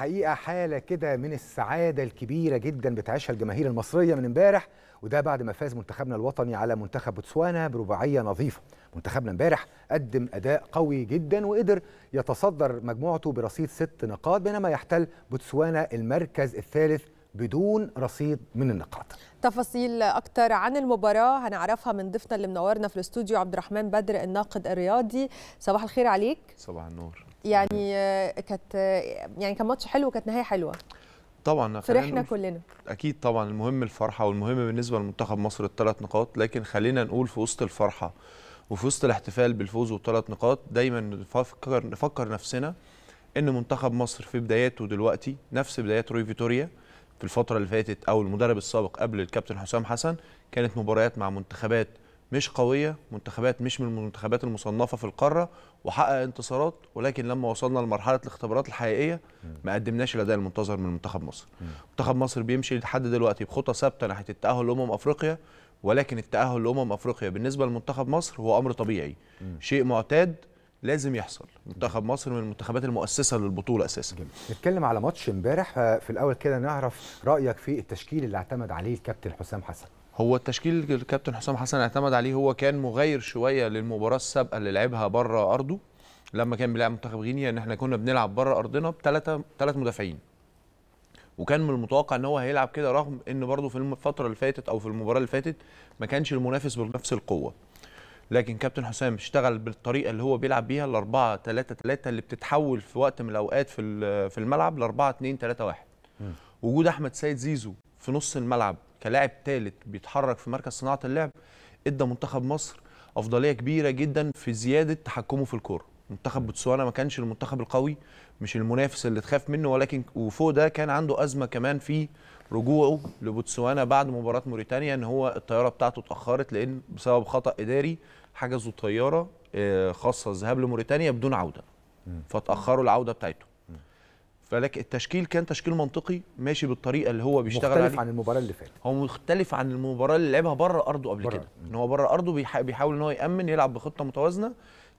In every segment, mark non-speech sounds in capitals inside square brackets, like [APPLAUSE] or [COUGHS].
حقيقه حاله كده من السعاده الكبيره جدا بتعيشها الجماهير المصريه من امبارح وده بعد ما فاز منتخبنا الوطني على منتخب بوتسوانا برباعيه نظيفه منتخبنا امبارح قدم اداء قوي جدا وقدر يتصدر مجموعته برصيد ست نقاط بينما يحتل بوتسوانا المركز الثالث بدون رصيد من النقاط تفاصيل اكتر عن المباراه هنعرفها من ضيفنا اللي منورنا في الاستوديو عبد الرحمن بدر الناقد الرياضي صباح الخير عليك صباح النور يعني آه، كانت آه، يعني كان ماتش حلو وكانت نهايه حلوه طبعا فرحنا كلنا اكيد طبعا المهم الفرحه والمهم بالنسبه لمنتخب مصر الثلاث نقاط لكن خلينا نقول في وسط الفرحه وفي وسط الاحتفال بالفوز والثلاث نقاط دايما نفكر نفكر نفسنا ان منتخب مصر في بداياته دلوقتي نفس بدايات روي فيتوريا في الفتره اللي فاتت او المدرب السابق قبل الكابتن حسام حسن كانت مباريات مع منتخبات مش قويه منتخبات مش من المنتخبات المصنفه في القاره وحقق انتصارات ولكن لما وصلنا لمرحله الاختبارات الحقيقيه ما قدمناش الاداء المنتظر من منتخب مصر منتخب مصر بيمشي لحد دلوقتي بخطى ثابته ناحيه التاهل لامم افريقيا ولكن التاهل لامم افريقيا بالنسبه لمنتخب مصر هو امر طبيعي شيء معتاد لازم يحصل منتخب مصر من المنتخبات المؤسسه للبطوله اساسا جميل. نتكلم على ماتش امبارح آه، في الاول كده نعرف رايك في التشكيل اللي اعتمد عليه الكابتن حسام حسن هو التشكيل الكابتن حسام حسن اعتمد عليه هو كان مغير شويه للمباراه السابقه اللي لعبها بره ارضه لما كان بيلعب منتخب غينيا ان احنا كنا بنلعب بره ارضنا بثلاثه ثلاث مدافعين وكان من المتوقع ان هو هيلعب كده رغم ان برضه في الفتره اللي فاتت او في المباراه اللي فاتت ما كانش المنافس بنفس القوه لكن كابتن حسام اشتغل بالطريقه اللي هو بيلعب بيها ال 4 3 3 اللي بتتحول في وقت من الاوقات في في الملعب ل 4 2 3 1 وجود احمد سيد زيزو في نص الملعب كلاعب ثالث بيتحرك في مركز صناعه اللعب ادى منتخب مصر افضليه كبيره جدا في زياده تحكمه في الكوره منتخب بوتسوانا ما كانش المنتخب القوي مش المنافس اللي تخاف منه ولكن وفوق ده كان عنده ازمه كمان في رجوعه لبوتسوانا بعد مباراه موريتانيا ان هو الطياره بتاعته اتاخرت لان بسبب خطا اداري حجزوا طياره آه، خاصه الذهاب لموريتانيا بدون عوده فتاخروا العوده بتاعتهم فلك التشكيل كان تشكيل منطقي ماشي بالطريقه اللي هو بيشتغل مختلف عليه. عن المباراه اللي فاتت هو مختلف عن المباراه اللي لعبها بره ارضه قبل كده ان هو بره ارضه بيحاول ان هو يامن يلعب بخطه متوازنه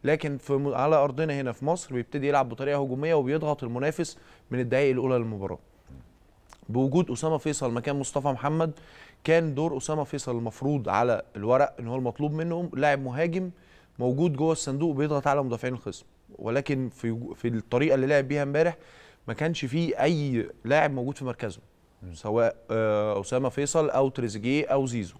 لكن في على ارضنا هنا في مصر بيبتدي يلعب بطريقه هجوميه وبيضغط المنافس من الدقائق الاولى للمباراه بوجود اسامه فيصل مكان مصطفى محمد كان دور اسامه فيصل المفروض على الورق ان هو المطلوب منه لاعب مهاجم موجود جوه الصندوق بيضغط على مدافعين الخصم ولكن في في الطريقه اللي لعب بيها امبارح ما كانش فيه اي لاعب موجود في مركزه سواء آه، اسامه فيصل او تريزيجيه او زيزو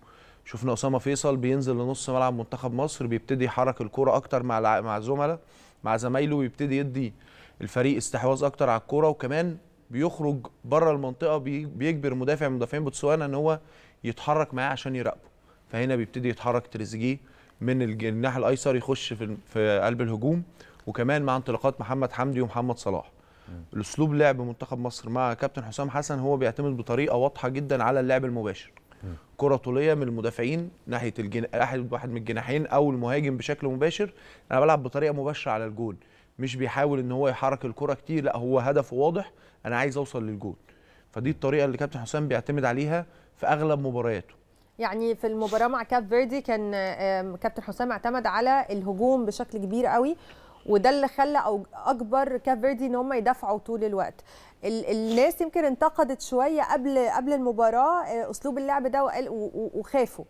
شفنا اسامه فيصل بينزل لنص ملعب منتخب مصر بيبتدي يحرك الكره اكتر مع مع الزملاء مع زمايله ويبتدي يدي الفريق استحواذ اكتر على الكره وكمان بيخرج بره المنطقه بيجبر مدافع من مدافعين بوتسوانا ان هو يتحرك معاه عشان يراقبه فهنا بيبتدي يتحرك تريزيجيه من الناحيه الايسر يخش في في قلب الهجوم وكمان مع انطلاقات محمد حمدي ومحمد صلاح الاسلوب لعب منتخب مصر مع كابتن حسام حسن هو بيعتمد بطريقه واضحه جدا على اللعب المباشر كره طوليه من المدافعين ناحيه الجن... احد واحد من الجناحين او المهاجم بشكل مباشر انا بلعب بطريقه مباشره على الجول مش بيحاول ان هو يحرك الكره كتير لا هو هدفه واضح انا عايز اوصل للجول فدي الطريقه اللي كابتن حسام بيعتمد عليها في اغلب مبارياته يعني في المباراه مع كاب فيردي كان كابتن حسام اعتمد على الهجوم بشكل كبير قوي وده اللي خلى او اكبر كاب فيردي ان هم يدافعوا طول الوقت الناس يمكن انتقدت شويه قبل قبل المباراه آه، اسلوب اللعب ده وقال وخافوا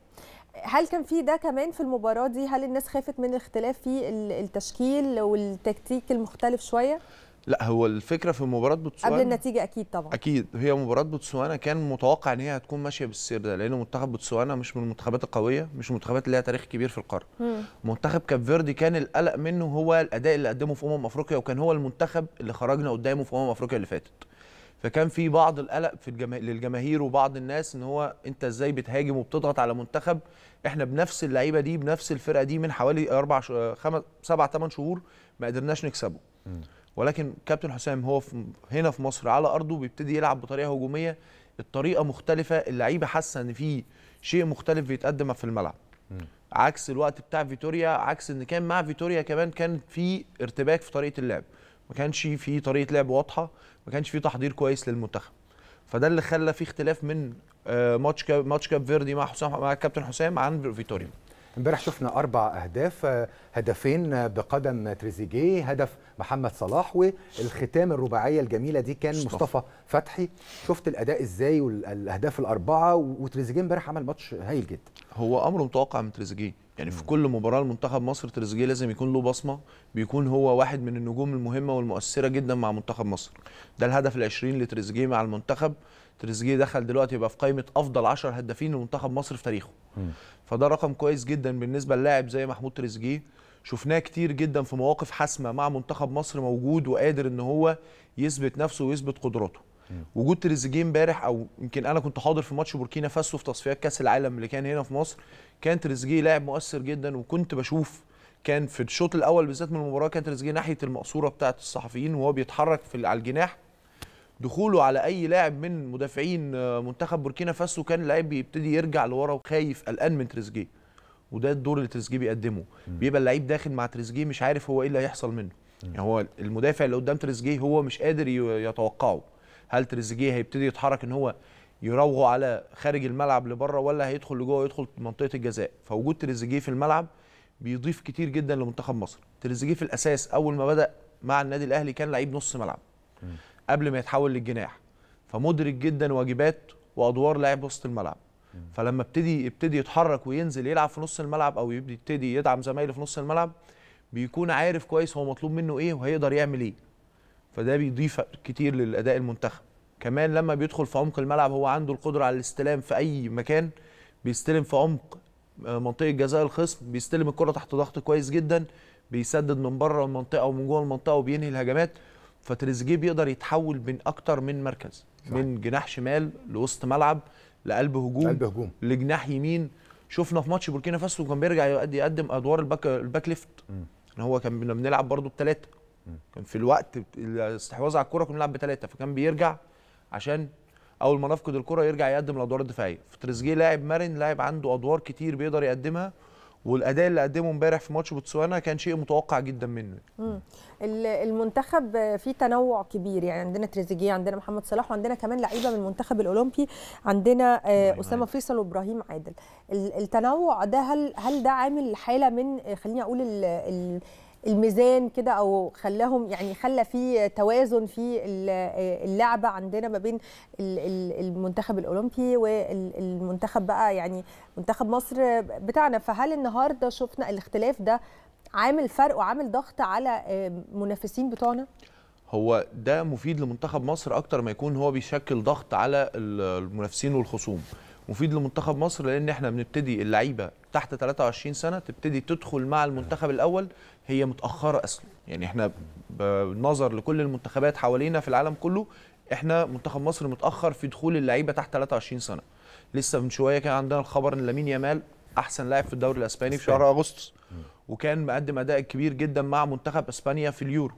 هل كان في ده كمان في المباراه دي هل الناس خافت من الاختلاف في التشكيل والتكتيك المختلف شويه لا هو الفكره في مباراه بوتسوانا قبل النتيجه اكيد طبعا اكيد هي مباراه بوتسوانا كان متوقع ان هي هتكون ماشيه بالسير ده لان منتخب بوتسوانا مش من المنتخبات القويه مش من المنتخبات اللي لها تاريخ كبير في القاره منتخب كاب فيردي كان القلق منه هو الاداء اللي قدمه في امم افريقيا وكان هو المنتخب اللي خرجنا قدامه في امم افريقيا اللي فاتت فكان في بعض القلق في الجما... للجماهير وبعض الناس ان هو انت ازاي بتهاجم وبتضغط على منتخب احنا بنفس اللعيبه دي بنفس الفرقه دي من حوالي اربع ش... خمس سبع ثمان شهور ما قدرناش نكسبه ولكن كابتن حسام هو في هنا في مصر على ارضه بيبتدي يلعب بطريقه هجوميه الطريقه مختلفه اللعيبه حاسه ان في شيء مختلف بيتقدم في الملعب م. عكس الوقت بتاع فيتوريا عكس ان كان مع فيتوريا كمان كان في ارتباك في طريقه اللعب ما كانش في طريقه لعب واضحه ما كانش في تحضير كويس للمنتخب فده اللي خلى في اختلاف من آه، ماتش كاب ماتش كاب فيردي مع حسام مع الكابتن حسام عن فيتوريا امبارح شفنا اربع اهداف آه، هدفين آه، بقدم تريزيجيه هدف محمد صلاح والختام الرباعيه الجميله دي كان مصطفى, مصطفى فتحي شفت الاداء ازاي والاهداف الاربعه وتريزيجيه امبارح عمل ماتش هايل جدا هو امر متوقع من تريزيجيه يعني في كل مباراه لمنتخب مصر تريزيجيه لازم يكون له بصمه بيكون هو واحد من النجوم المهمه والمؤثره جدا مع منتخب مصر ده الهدف ال20 لتريزيجيه مع المنتخب تريزيجيه دخل دلوقتي يبقى في قائمه افضل 10 هدافين لمنتخب مصر في تاريخه فده رقم كويس جدا بالنسبه للاعب زي محمود تريزيجيه شفناه كتير جدا في مواقف حاسمه مع منتخب مصر موجود وقادر ان هو يثبت نفسه ويثبت قدراته وجود تريزيجيه امبارح او يمكن انا كنت حاضر في ماتش بوركينا فاسو في تصفيات كاس العالم اللي كان هنا في مصر كان تريزيجيه لاعب مؤثر جدا وكنت بشوف كان في الشوط الاول بالذات من المباراه كان تريزيجيه ناحيه المقصوره بتاعه الصحفيين وهو بيتحرك في على الجناح دخوله على اي لاعب من مدافعين آه، منتخب بوركينا فاسو كان اللاعب بيبتدي يرجع لورا وخايف قلقان من تريزيجيه وده الدور اللي تريزيجيه بيقدمه بيبقى اللعيب داخل مع تريزيجيه مش عارف هو ايه اللي هيحصل منه يعني هو المدافع اللي قدام تريزيجيه هو مش قادر يتوقعه هل تريزيجيه هيبتدي يتحرك ان هو يراوغه على خارج الملعب لبره ولا هيدخل لجوه ويدخل منطقه الجزاء فوجود تريزيجيه في الملعب بيضيف كتير جدا لمنتخب مصر تريزيجيه في الاساس اول ما بدا مع النادي الاهلي كان لعيب نص ملعب م. قبل ما يتحول للجناح فمدرك جدا واجبات وادوار لاعب وسط الملعب فلما ابتدي يبتدي يتحرك وينزل يلعب في نص الملعب او يبتدي يدعم زمايله في نص الملعب بيكون عارف كويس هو مطلوب منه ايه وهيقدر يعمل ايه فده بيضيف كتير للاداء المنتخب كمان لما بيدخل في عمق الملعب هو عنده القدره على الاستلام في اي مكان بيستلم في عمق آه، منطقه جزاء الخصم بيستلم الكره تحت ضغط كويس جدا بيسدد من بره المنطقه ومن جوه المنطقه وبينهي الهجمات فتريزيجيه بيقدر يتحول من اكتر من مركز صحيح. من جناح شمال لوسط ملعب لقلب هجوم قلب هجوم لجناح يمين شفنا في ماتش بوركينا فاسو كان بيرجع يقدم ادوار الباك الباك ليفت ان هو كان بنلعب برده بثلاثه كان في الوقت الاستحواذ على الكره كنا بنلعب بثلاثه فكان بيرجع عشان اول ما نفقد الكره يرجع يقدم الادوار الدفاعيه فتريزيجيه لاعب مرن لاعب عنده ادوار كتير بيقدر يقدمها والاداء اللي قدمه امبارح في ماتش بوتسوانا كان شيء متوقع جدا منه مم. المنتخب فيه تنوع كبير يعني عندنا تريزيجيه عندنا محمد صلاح وعندنا كمان لعيبه من المنتخب الاولمبي عندنا آه، اسامه فيصل وابراهيم عادل التنوع ده هل هل ده عامل حاله من خليني اقول ال الميزان كده او خلاهم يعني خلى في توازن في اللعبه عندنا ما بين المنتخب الاولمبي والمنتخب بقى يعني منتخب مصر بتاعنا فهل النهارده شفنا الاختلاف ده عامل فرق وعامل ضغط على آه، منافسين بتوعنا؟ هو ده مفيد لمنتخب مصر اكتر ما يكون هو بيشكل ضغط على المنافسين والخصوم مفيد لمنتخب مصر لان احنا بنبتدي اللعيبه تحت 23 سنه تبتدي تدخل مع المنتخب الاول هي متاخره اصلا يعني احنا بالنظر لكل المنتخبات حوالينا في العالم كله احنا منتخب مصر متاخر في دخول اللعيبه تحت 23 سنه لسه من شويه كان عندنا الخبر ان لامين يامال احسن لاعب في الدوري الاسباني في شهر اغسطس وكان مقدم اداء كبير جدا مع منتخب اسبانيا في اليورو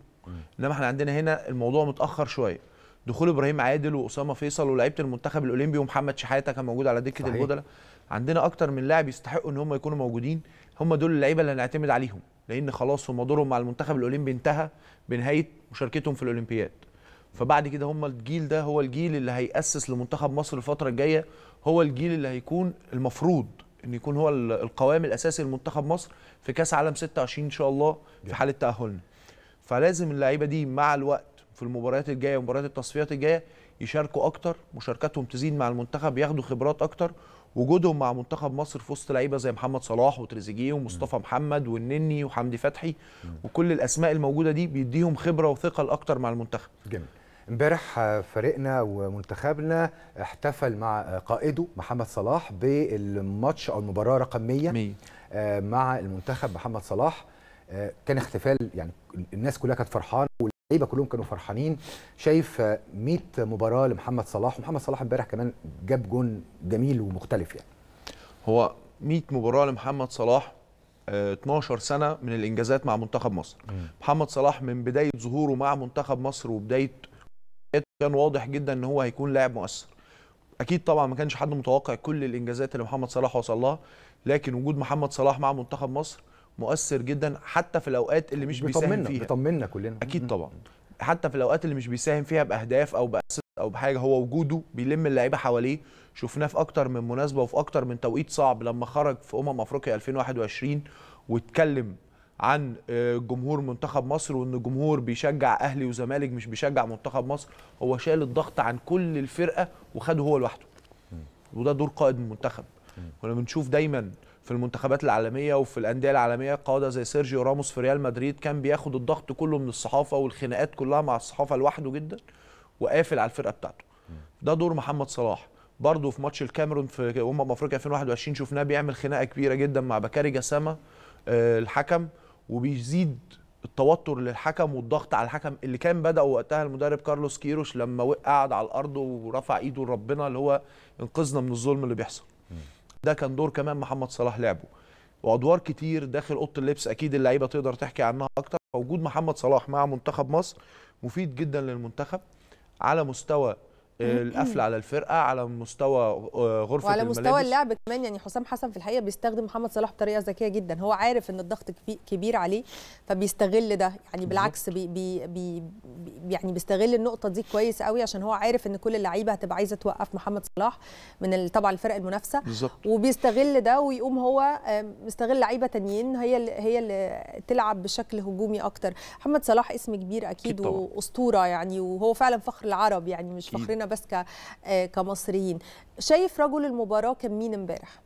انما احنا عندنا هنا الموضوع متاخر شويه دخول ابراهيم عادل واسامه فيصل ولاعيبه المنتخب الاولمبي ومحمد شحاته كان موجود على دكه البدلاء عندنا اكتر من لاعب يستحقوا ان هم يكونوا موجودين هم دول اللعيبه اللي هنعتمد عليهم لان خلاص هم دورهم مع المنتخب الاولمبي انتهى بنهايه مشاركتهم في الاولمبياد فبعد كده هم الجيل ده هو الجيل اللي هيأسس لمنتخب مصر الفتره الجايه هو الجيل اللي هيكون المفروض ان يكون هو القوام الاساسي لمنتخب مصر في كاس عالم 26 ان شاء الله في حاله تاهلنا فلازم اللعيبه دي مع الوقت في المباريات الجايه ومباريات التصفيات الجايه يشاركوا اكتر مشاركتهم تزيد مع المنتخب ياخدوا خبرات اكتر وجودهم مع منتخب مصر في وسط لعيبه زي محمد صلاح وتريزيجيه ومصطفى م. محمد والنني وحمدي فتحي م. وكل الاسماء الموجوده دي بيديهم خبره وثقل اكتر مع المنتخب جميل امبارح فريقنا ومنتخبنا احتفل مع قائده محمد صلاح بالماتش او المباراه رقم 100 مية. آه، مع المنتخب محمد صلاح آه، كان احتفال يعني الناس كلها كانت فرحانه اللعيبه كلهم كانوا فرحانين شايف 100 مباراه لمحمد صلاح ومحمد صلاح امبارح كمان جاب جون جميل ومختلف يعني هو 100 مباراه لمحمد صلاح 12 آه، سنه من الانجازات مع منتخب مصر م. محمد صلاح من بدايه ظهوره مع منتخب مصر وبدايه كان واضح جدا ان هو هيكون لاعب مؤثر اكيد طبعا ما كانش حد متوقع كل الانجازات اللي محمد صلاح وصل لها لكن وجود محمد صلاح مع منتخب مصر مؤثر جدا حتى في الاوقات اللي مش بيساهم فيها بيطمنا كلنا اكيد طبعا حتى في الاوقات اللي مش بيساهم فيها باهداف او بأسس او بحاجه هو وجوده بيلم اللعيبه حواليه شفناه في اكتر من مناسبه وفي اكتر من توقيت صعب لما خرج في امم افريقيا 2021 واتكلم عن آه، جمهور منتخب مصر وان الجمهور بيشجع اهلي وزمالك مش بيشجع منتخب مصر هو شال الضغط عن كل الفرقه وخده هو لوحده وده دور قائد المنتخب كنا بنشوف دايما في المنتخبات العالميه وفي الانديه العالميه قاده زي سيرجيو راموس في ريال مدريد كان بياخد الضغط كله من الصحافه والخناقات كلها مع الصحافه لوحده جدا وقافل على الفرقه بتاعته ده دور محمد صلاح برضه في ماتش الكاميرون في امم افريقيا 2021 شفناه بيعمل خناقه كبيره جدا مع بكاري جسامه آه، الحكم وبيزيد التوتر للحكم والضغط على الحكم اللي كان بدا وقتها المدرب كارلوس كيروش لما قعد على الارض ورفع ايده لربنا اللي هو انقذنا من الظلم اللي بيحصل ده كان دور كمان محمد صلاح لعبه وادوار كتير داخل اوضه اللبس اكيد اللعيبه تقدر تحكي عنها اكتر فوجود محمد صلاح مع منتخب مصر مفيد جدا للمنتخب على مستوى آه، القفل على الفرقه على مستوى آه، غرفه وعلى الملابس. مستوى اللعب كمان يعني حسام حسن في الحقيقه بيستخدم محمد صلاح بطريقه ذكيه جدا هو عارف ان الضغط كبير عليه فبيستغل ده يعني بالعكس بي بي بي يعني بيستغل النقطه دي كويس قوي عشان هو عارف ان كل اللعيبه هتبقى عايزه توقف محمد صلاح من طبعا الفرق المنافسه بالزبط. وبيستغل ده ويقوم هو مستغل لعيبه تانيين هي اللي هي اللي تلعب بشكل هجومي اكتر محمد صلاح اسم كبير اكيد, أكيد واسطوره يعني وهو فعلا فخر العرب يعني مش فخرنا بس آه، كمصريين شايف رجل المباراه كان مين امبارح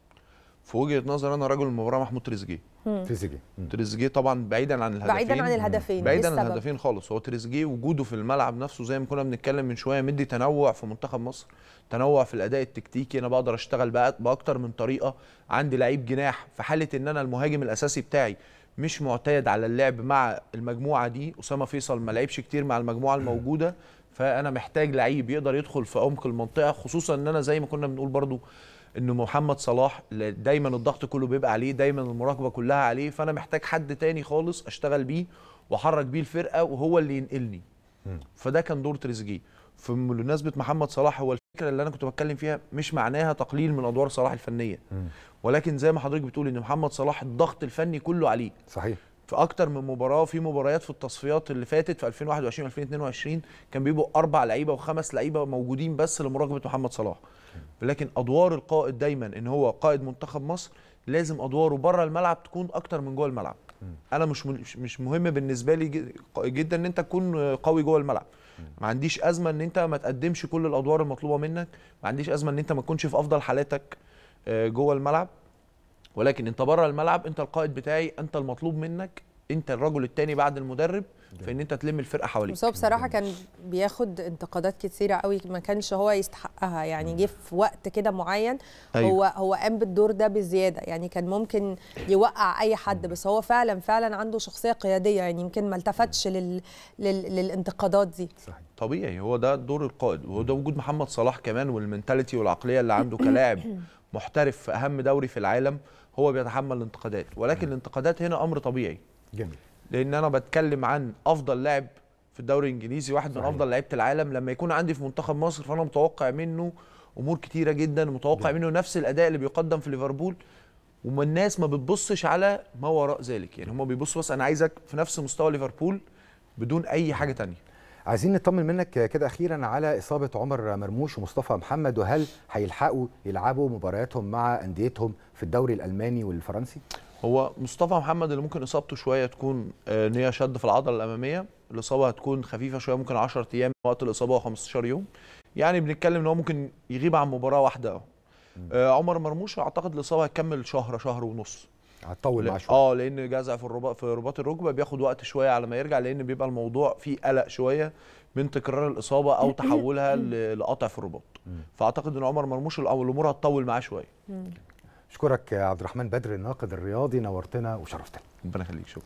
في وجهه نظر انا رجل المباراه محمود تريزيجيه تريزيجيه تريزيجيه طبعا بعيدا عن الهدفين بعيدا عن الهدفين بعيدا إيه عن الهدفين خالص هو تريزيجيه وجوده في الملعب نفسه زي ما كنا بنتكلم من شويه مدي تنوع في منتخب مصر تنوع في الاداء التكتيكي انا بقدر اشتغل باكتر من طريقه عندي لعيب جناح في حاله ان انا المهاجم الاساسي بتاعي مش معتاد على اللعب مع المجموعه دي اسامه فيصل ما لعبش كتير مع المجموعه الموجوده فانا محتاج لعيب يقدر يدخل في عمق المنطقه خصوصا ان انا زي ما كنا بنقول برضو ان محمد صلاح دايما الضغط كله بيبقى عليه دايما المراقبه كلها عليه فانا محتاج حد تاني خالص اشتغل بيه واحرك بيه الفرقه وهو اللي ينقلني فده كان دور تريزيجيه فبمناسبه محمد صلاح هو الفكره اللي انا كنت بتكلم فيها مش معناها تقليل من ادوار صلاح الفنيه ولكن زي ما حضرتك بتقول ان محمد صلاح الضغط الفني كله عليه صحيح في اكتر من مباراه في مباريات في التصفيات اللي فاتت في 2021 2022 كان بيبقوا اربع لعيبه وخمس لعيبه موجودين بس لمراقبه محمد صلاح لكن ادوار القائد دايما ان هو قائد منتخب مصر لازم ادواره بره الملعب تكون اكتر من جوه الملعب انا مش مش مهم بالنسبه لي جدا ان انت تكون قوي جوه الملعب ما عنديش ازمه ان انت ما تقدمش كل الادوار المطلوبه منك ما عنديش ازمه ان انت ما تكونش في افضل حالاتك آه، جوه الملعب ولكن انت بره الملعب انت القائد بتاعي انت المطلوب منك انت الرجل الثاني بعد المدرب في ان انت تلم الفرقه حواليك بس هو بصراحه كان بياخد انتقادات كتيره قوي ما كانش هو يستحقها يعني جه في وقت كده معين أيوه. هو هو قام بالدور ده بزياده يعني كان ممكن يوقع اي حد بس هو فعلا فعلا عنده شخصيه قياديه يعني يمكن ما التفتش لل... لل... للانتقادات دي صحيح. طبيعي هو ده دور القائد وهو ده وجود محمد صلاح كمان والمنتاليتي والعقليه اللي عنده كلاعب [COUGHS] محترف في اهم دوري في العالم هو بيتحمل الانتقادات ولكن الانتقادات هنا امر طبيعي جميل لان انا بتكلم عن افضل لاعب في الدوري الانجليزي واحد صحيح. من افضل لعيبه العالم لما يكون عندي في منتخب مصر فانا متوقع منه امور كتيره جدا متوقع جميل. منه نفس الاداء اللي بيقدم في ليفربول وما الناس ما بتبصش على ما وراء ذلك يعني هم بيبصوا بس انا عايزك في نفس مستوى ليفربول بدون اي حاجه تانية عايزين نطمن منك كده اخيرا على اصابه عمر مرموش ومصطفى محمد وهل هيلحقوا يلعبوا مبارياتهم مع انديتهم في الدوري الالماني والفرنسي؟ هو مصطفى محمد اللي ممكن اصابته شويه تكون ان آه، هي شد في العضله الاماميه الاصابه هتكون خفيفه شويه ممكن 10 ايام وقت الاصابه و15 يوم يعني بنتكلم ان هو ممكن يغيب عن مباراه واحده آه، عمر مرموش اعتقد الاصابه هتكمل شهر شهر ونص هتطول معاه شويه اه لان جزع في الرباط في رباط الركبه بياخد وقت شويه على ما يرجع لان بيبقى الموضوع فيه قلق شويه من تكرار الاصابه او تحولها لقطع في الرباط فاعتقد ان عمر مرموش الامور هتطول معاه شويه اشكرك يا عبد الرحمن بدر الناقد الرياضي نورتنا وشرفتنا ربنا يخليك شكرا